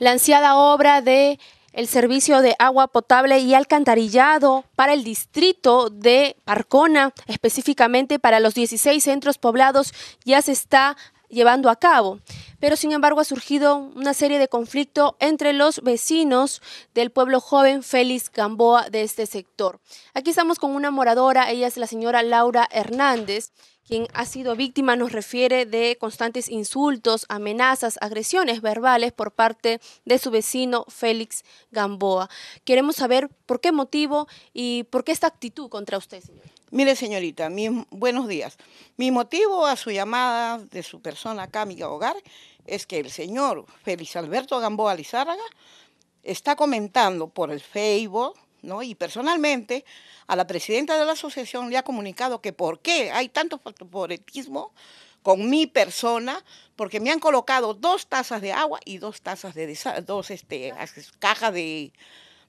la ansiada obra de el servicio de agua potable y alcantarillado para el distrito de Parcona, específicamente para los 16 centros poblados, ya se está llevando a cabo pero sin embargo ha surgido una serie de conflictos entre los vecinos del pueblo joven Félix Gamboa de este sector. Aquí estamos con una moradora, ella es la señora Laura Hernández, quien ha sido víctima nos refiere de constantes insultos, amenazas, agresiones verbales por parte de su vecino Félix Gamboa. Queremos saber por qué motivo y por qué esta actitud contra usted, señor. Mire, señorita, buenos días. Mi motivo a su llamada de su persona acá, mi hogar, es que el señor Félix Alberto Gamboa Lizárraga está comentando por el Facebook, ¿no? Y personalmente a la presidenta de la asociación le ha comunicado que por qué hay tanto favoritismo con mi persona, porque me han colocado dos tazas de agua y dos tazas de dos este, cajas de,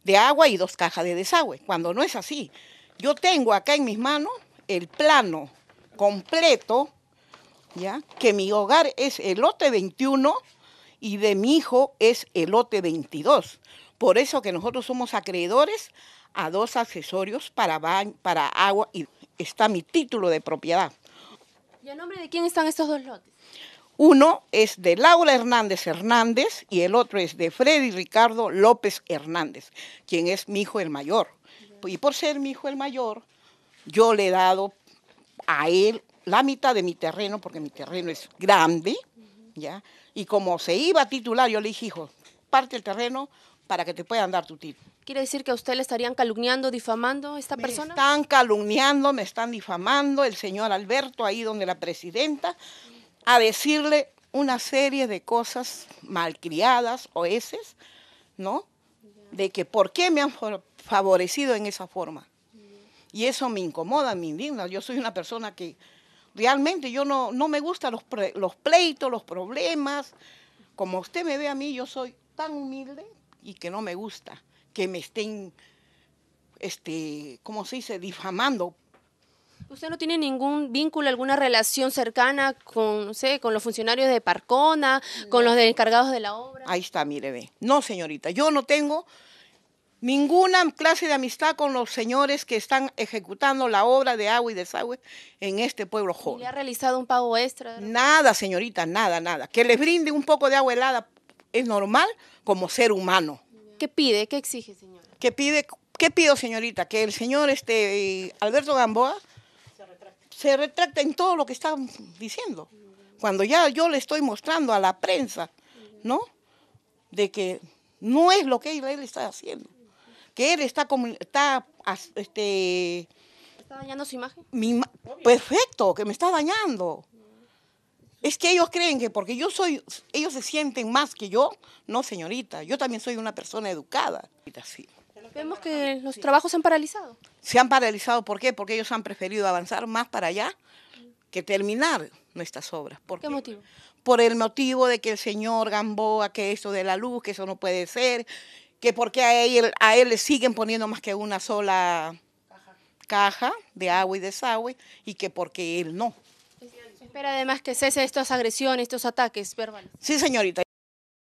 de agua y dos cajas de desagüe, cuando no es así. Yo tengo acá en mis manos el plano completo que mi hogar es el lote 21 y de mi hijo es el lote 22. Por eso que nosotros somos acreedores a dos accesorios para, para agua y está mi título de propiedad. ¿Y a nombre de quién están estos dos lotes? Uno es de Laura Hernández Hernández y el otro es de Freddy Ricardo López Hernández, quien es mi hijo el mayor. Y por ser mi hijo el mayor, yo le he dado a él la mitad de mi terreno, porque mi terreno es grande, ¿ya? Y como se iba a titular, yo le dije, hijo, parte el terreno para que te puedan dar tu título. ¿Quiere decir que a usted le estarían calumniando, difamando esta persona? Me están calumniando, me están difamando el señor Alberto, ahí donde la presidenta, a decirle una serie de cosas malcriadas o eses, ¿no? De que por qué me han favorecido en esa forma. Y eso me incomoda, me indigna. Yo soy una persona que Realmente yo no, no me gustan los, los pleitos, los problemas. Como usted me ve a mí, yo soy tan humilde y que no me gusta que me estén, este, ¿cómo se dice?, difamando. ¿Usted no tiene ningún vínculo, alguna relación cercana con, con los funcionarios de Parcona, con los encargados de la obra? Ahí está, mire, ve. No, señorita, yo no tengo ninguna clase de amistad con los señores que están ejecutando la obra de agua y desagüe en este pueblo joven. ¿Le ha realizado un pago extra? Nada, señorita, nada, nada. Que les brinde un poco de agua helada es normal como ser humano. ¿Qué pide? ¿Qué exige, señora? ¿Qué pide? que pido, señorita? Que el señor este, Alberto Gamboa se retracte. en todo lo que está diciendo. Cuando ya yo le estoy mostrando a la prensa, ¿no? De que no es lo que Israel está haciendo que él está, está este, ¿Está dañando su imagen? perfecto, que me está dañando. Es que ellos creen que porque yo soy, ellos se sienten más que yo. No, señorita, yo también soy una persona educada. así Vemos que los trabajos se han paralizado. Se han paralizado, ¿por qué? Porque ellos han preferido avanzar más para allá que terminar nuestras obras. ¿Por qué, motivo? Por el motivo de que el señor Gamboa, que esto de la luz, que eso no puede ser, que porque a él, a él le siguen poniendo más que una sola caja, de agua y desagüe y que porque él no. Espera además que cese estas agresiones, estos ataques verbales. Sí, señorita.